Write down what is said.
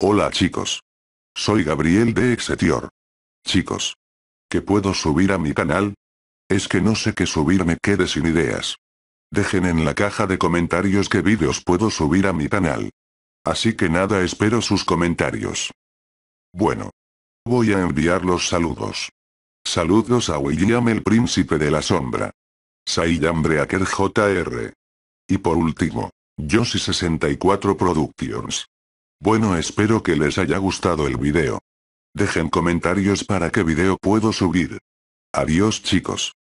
Hola chicos. Soy Gabriel de Exetior. Chicos. ¿Qué puedo subir a mi canal? Es que no sé qué subir me quede sin ideas. Dejen en la caja de comentarios qué videos puedo subir a mi canal. Así que nada espero sus comentarios. Bueno. Voy a enviar los saludos. Saludos a William el Príncipe de la Sombra. Saiyam JR. Y por último, Yoshi64 Productions. Bueno espero que les haya gustado el video. Dejen comentarios para qué video puedo subir. Adiós chicos.